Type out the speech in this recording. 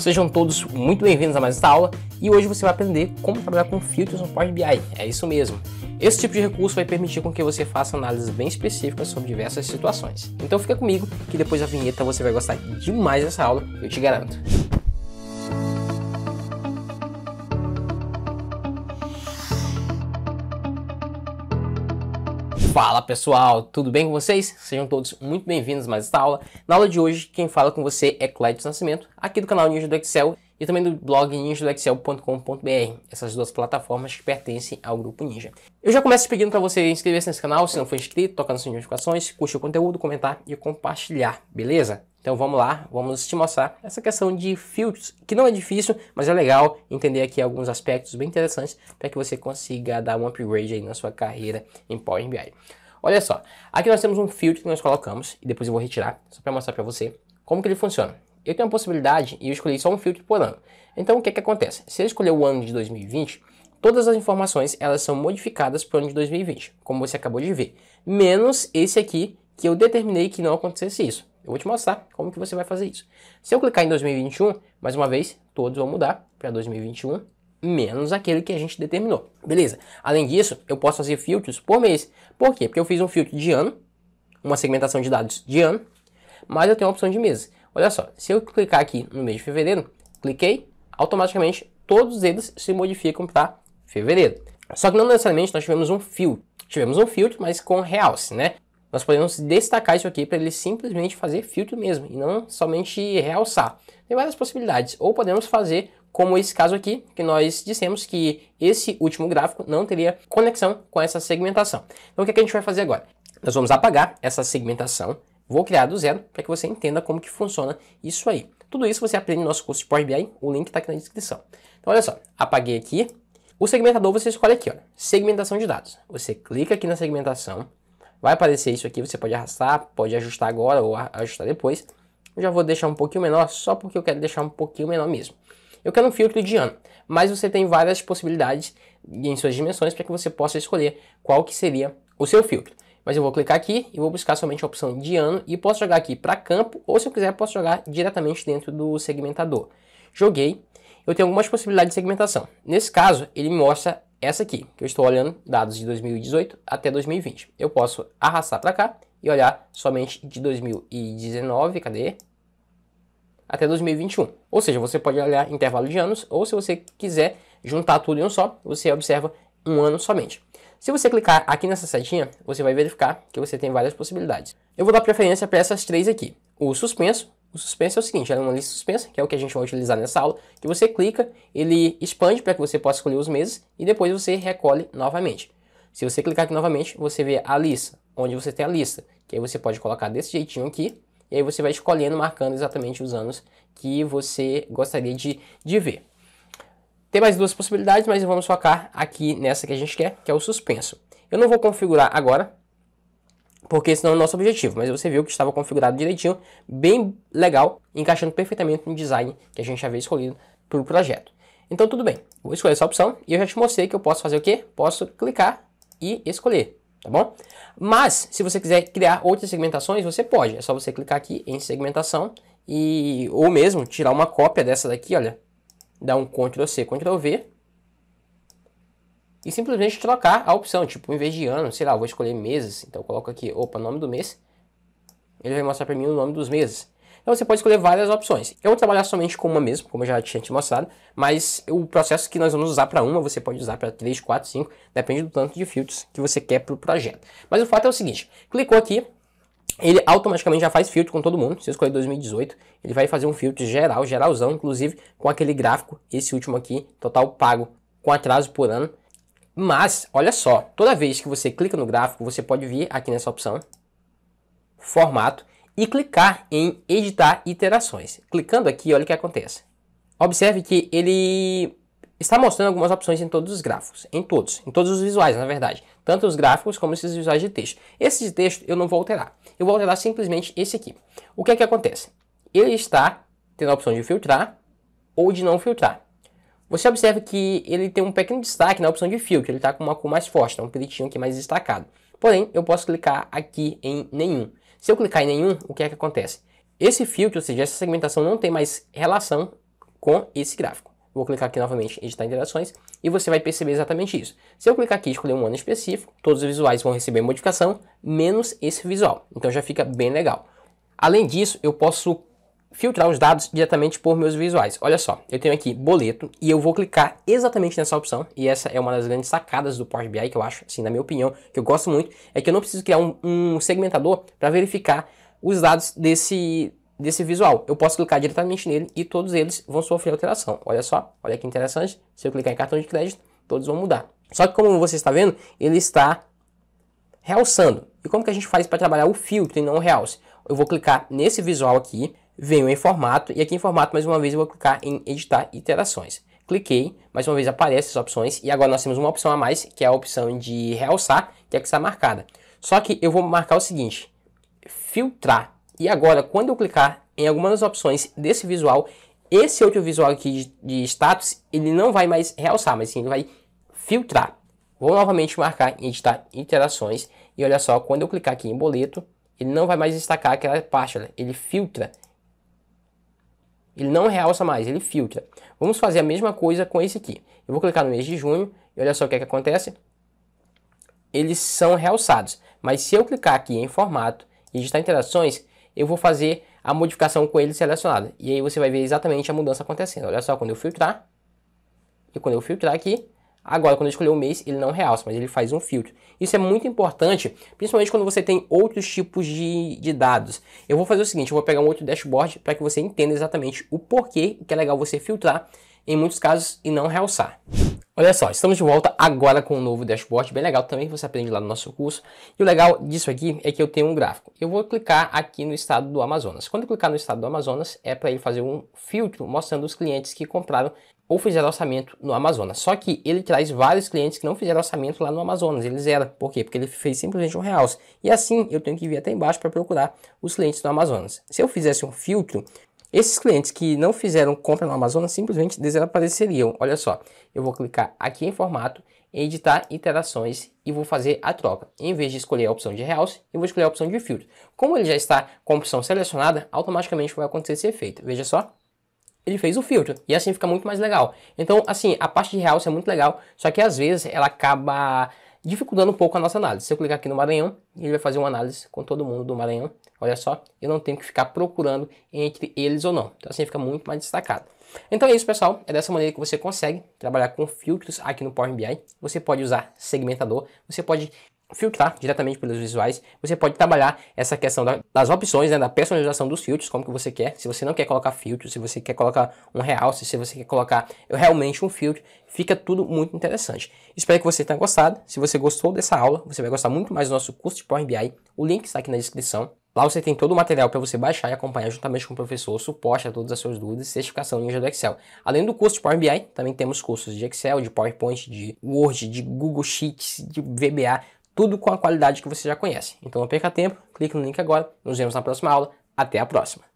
Sejam todos muito bem-vindos a mais esta aula e hoje você vai aprender como trabalhar com filtros no Power BI. É isso mesmo. Esse tipo de recurso vai permitir com que você faça análises bem específicas sobre diversas situações. Então fica comigo que depois da vinheta você vai gostar demais dessa aula, eu te garanto. Fala pessoal, tudo bem com vocês? Sejam todos muito bem-vindos a mais esta aula. Na aula de hoje, quem fala com você é Clédio Nascimento, aqui do canal Ninja do Excel e também do blog ninjadoexcel.com.br, essas duas plataformas que pertencem ao Grupo Ninja. Eu já começo pedindo para você inscrever-se nesse canal, se não for inscrito, tocar nas notificações, curtir o conteúdo, comentar e compartilhar, beleza? Então vamos lá, vamos te mostrar essa questão de filtros, que não é difícil, mas é legal entender aqui alguns aspectos bem interessantes para que você consiga dar um upgrade aí na sua carreira em Power BI. Olha só, aqui nós temos um filtro que nós colocamos, e depois eu vou retirar, só para mostrar para você como que ele funciona eu tenho a possibilidade e eu escolhi só um filtro por ano. Então o que, é que acontece? Se eu escolher o ano de 2020, todas as informações elas são modificadas para o ano de 2020, como você acabou de ver. Menos esse aqui, que eu determinei que não acontecesse isso. Eu vou te mostrar como que você vai fazer isso. Se eu clicar em 2021, mais uma vez, todos vão mudar para 2021, menos aquele que a gente determinou. Beleza? Além disso, eu posso fazer filtros por mês. Por quê? Porque eu fiz um filtro de ano, uma segmentação de dados de ano, mas eu tenho a opção de meses. Olha só, se eu clicar aqui no mês de fevereiro, cliquei, automaticamente todos eles se modificam para fevereiro. Só que não necessariamente nós tivemos um filtro. Tivemos um filtro, mas com realce, né? Nós podemos destacar isso aqui para ele simplesmente fazer filtro mesmo e não somente realçar. Tem várias possibilidades. Ou podemos fazer como esse caso aqui, que nós dissemos que esse último gráfico não teria conexão com essa segmentação. Então o que, é que a gente vai fazer agora? Nós vamos apagar essa segmentação Vou criar do zero para que você entenda como que funciona isso aí. Tudo isso você aprende no nosso curso de Power BI, o link está aqui na descrição. Então olha só, apaguei aqui. O segmentador você escolhe aqui, ó, segmentação de dados. Você clica aqui na segmentação, vai aparecer isso aqui, você pode arrastar, pode ajustar agora ou ajustar depois. Eu já vou deixar um pouquinho menor, só porque eu quero deixar um pouquinho menor mesmo. Eu quero um filtro de ano, mas você tem várias possibilidades em suas dimensões para que você possa escolher qual que seria o seu filtro. Mas eu vou clicar aqui e vou buscar somente a opção de ano e posso jogar aqui para campo ou se eu quiser posso jogar diretamente dentro do segmentador. Joguei, eu tenho algumas possibilidades de segmentação. Nesse caso, ele mostra essa aqui, que eu estou olhando dados de 2018 até 2020. Eu posso arrastar para cá e olhar somente de 2019, cadê? Até 2021. Ou seja, você pode olhar intervalo de anos, ou se você quiser juntar tudo em um só, você observa um ano somente. Se você clicar aqui nessa setinha, você vai verificar que você tem várias possibilidades. Eu vou dar preferência para essas três aqui. O suspenso, o suspenso é o seguinte, ela é uma lista suspensa, que é o que a gente vai utilizar nessa aula, que você clica, ele expande para que você possa escolher os meses e depois você recolhe novamente. Se você clicar aqui novamente, você vê a lista, onde você tem a lista, que aí você pode colocar desse jeitinho aqui, e aí você vai escolhendo, marcando exatamente os anos que você gostaria de, de ver. Tem mais duas possibilidades, mas vamos focar aqui nessa que a gente quer, que é o suspenso. Eu não vou configurar agora, porque esse não é o nosso objetivo, mas você viu que estava configurado direitinho, bem legal, encaixando perfeitamente no design que a gente havia escolhido para o projeto. Então tudo bem, vou escolher essa opção e eu já te mostrei que eu posso fazer o quê? Posso clicar e escolher, tá bom? Mas, se você quiser criar outras segmentações, você pode. É só você clicar aqui em segmentação e ou mesmo tirar uma cópia dessa daqui, olha, dar um Ctrl C, Ctrl V e simplesmente trocar a opção, tipo, em vez de ano, sei lá, vou escolher meses, então eu coloco aqui, opa, nome do mês, ele vai mostrar para mim o nome dos meses. Então você pode escolher várias opções. Eu vou trabalhar somente com uma mesmo, como eu já tinha te mostrado, mas o processo que nós vamos usar para uma, você pode usar para 3, 4, 5, depende do tanto de filtros que você quer para o projeto. Mas o fato é o seguinte, clicou aqui, ele automaticamente já faz filtro com todo mundo. Se escolher 2018, ele vai fazer um filtro geral, geralzão, inclusive com aquele gráfico, esse último aqui, total pago com atraso por ano. Mas, olha só, toda vez que você clica no gráfico, você pode vir aqui nessa opção, formato, e clicar em editar iterações. Clicando aqui, olha o que acontece. Observe que ele Está mostrando algumas opções em todos os gráficos, em todos, em todos os visuais, na verdade, tanto os gráficos como esses visuais de texto. Esse de texto eu não vou alterar, eu vou alterar simplesmente esse aqui. O que é que acontece? Ele está tendo a opção de filtrar ou de não filtrar. Você observa que ele tem um pequeno destaque na opção de filtro, ele está com uma cor mais forte, tá um pretinho aqui mais destacado. Porém, eu posso clicar aqui em nenhum. Se eu clicar em nenhum, o que é que acontece? Esse filtro, ou seja, essa segmentação não tem mais relação com esse gráfico. Vou clicar aqui novamente em editar interações e você vai perceber exatamente isso. Se eu clicar aqui e escolher um ano específico, todos os visuais vão receber modificação, menos esse visual. Então já fica bem legal. Além disso, eu posso filtrar os dados diretamente por meus visuais. Olha só, eu tenho aqui boleto e eu vou clicar exatamente nessa opção e essa é uma das grandes sacadas do Power BI que eu acho, assim, na minha opinião, que eu gosto muito, é que eu não preciso criar um, um segmentador para verificar os dados desse desse visual. Eu posso clicar diretamente nele e todos eles vão sofrer alteração. Olha só, olha que interessante. Se eu clicar em cartão de crédito, todos vão mudar. Só que como você está vendo, ele está realçando. E como que a gente faz para trabalhar o filtro e não o realce? Eu vou clicar nesse visual aqui, venho em formato, e aqui em formato, mais uma vez, eu vou clicar em editar iterações. Cliquei, mais uma vez aparecem as opções, e agora nós temos uma opção a mais, que é a opção de realçar, que é que está marcada. Só que eu vou marcar o seguinte, filtrar. E agora, quando eu clicar em alguma das opções desse visual, esse outro visual aqui de, de status, ele não vai mais realçar, mas sim ele vai filtrar. Vou novamente marcar em editar interações. E olha só, quando eu clicar aqui em boleto, ele não vai mais destacar aquela parte, olha, ele filtra. Ele não realça mais, ele filtra. Vamos fazer a mesma coisa com esse aqui. Eu vou clicar no mês de junho e olha só o que, é que acontece. Eles são realçados. Mas se eu clicar aqui em formato e editar interações, eu vou fazer a modificação com ele selecionado. E aí você vai ver exatamente a mudança acontecendo. Olha só, quando eu filtrar, e quando eu filtrar aqui, agora quando eu escolher o mês, ele não realça, mas ele faz um filtro. Isso é muito importante, principalmente quando você tem outros tipos de, de dados. Eu vou fazer o seguinte, eu vou pegar um outro dashboard para que você entenda exatamente o porquê que é legal você filtrar em muitos casos e não realçar. Olha só, estamos de volta agora com um novo dashboard bem legal também que você aprende lá no nosso curso. E o legal disso aqui é que eu tenho um gráfico. Eu vou clicar aqui no estado do Amazonas. Quando eu clicar no estado do Amazonas, é para ele fazer um filtro mostrando os clientes que compraram ou fizeram orçamento no Amazonas. Só que ele traz vários clientes que não fizeram orçamento lá no Amazonas. Ele zera. Por quê? Porque ele fez simplesmente um realce. E assim eu tenho que vir até embaixo para procurar os clientes do Amazonas. Se eu fizesse um filtro, esses clientes que não fizeram compra no Amazon simplesmente desapareceriam. Olha só, eu vou clicar aqui em formato, editar interações e vou fazer a troca. Em vez de escolher a opção de realce, eu vou escolher a opção de filtro. Como ele já está com a opção selecionada, automaticamente vai acontecer esse efeito. Veja só, ele fez o filtro e assim fica muito mais legal. Então, assim, a parte de realce é muito legal, só que às vezes ela acaba dificultando um pouco a nossa análise. Se eu clicar aqui no Maranhão, ele vai fazer uma análise com todo mundo do Maranhão. Olha só, eu não tenho que ficar procurando entre eles ou não. Então assim fica muito mais destacado. Então é isso, pessoal. É dessa maneira que você consegue trabalhar com filtros aqui no Power BI. Você pode usar segmentador, você pode filtrar diretamente pelos visuais, você pode trabalhar essa questão da, das opções, né, da personalização dos filtros, como que você quer, se você não quer colocar filtro, se você quer colocar um realce, se você quer colocar realmente um filtro, fica tudo muito interessante. Espero que você tenha gostado, se você gostou dessa aula, você vai gostar muito mais do nosso curso de Power BI, o link está aqui na descrição. Lá você tem todo o material para você baixar e acompanhar juntamente com o professor, suporte a todas as suas dúvidas e certificação ninja do Excel. Além do curso de Power BI, também temos cursos de Excel, de PowerPoint, de Word, de Google Sheets, de VBA, tudo com a qualidade que você já conhece. Então não perca tempo, clique no link agora, nos vemos na próxima aula, até a próxima!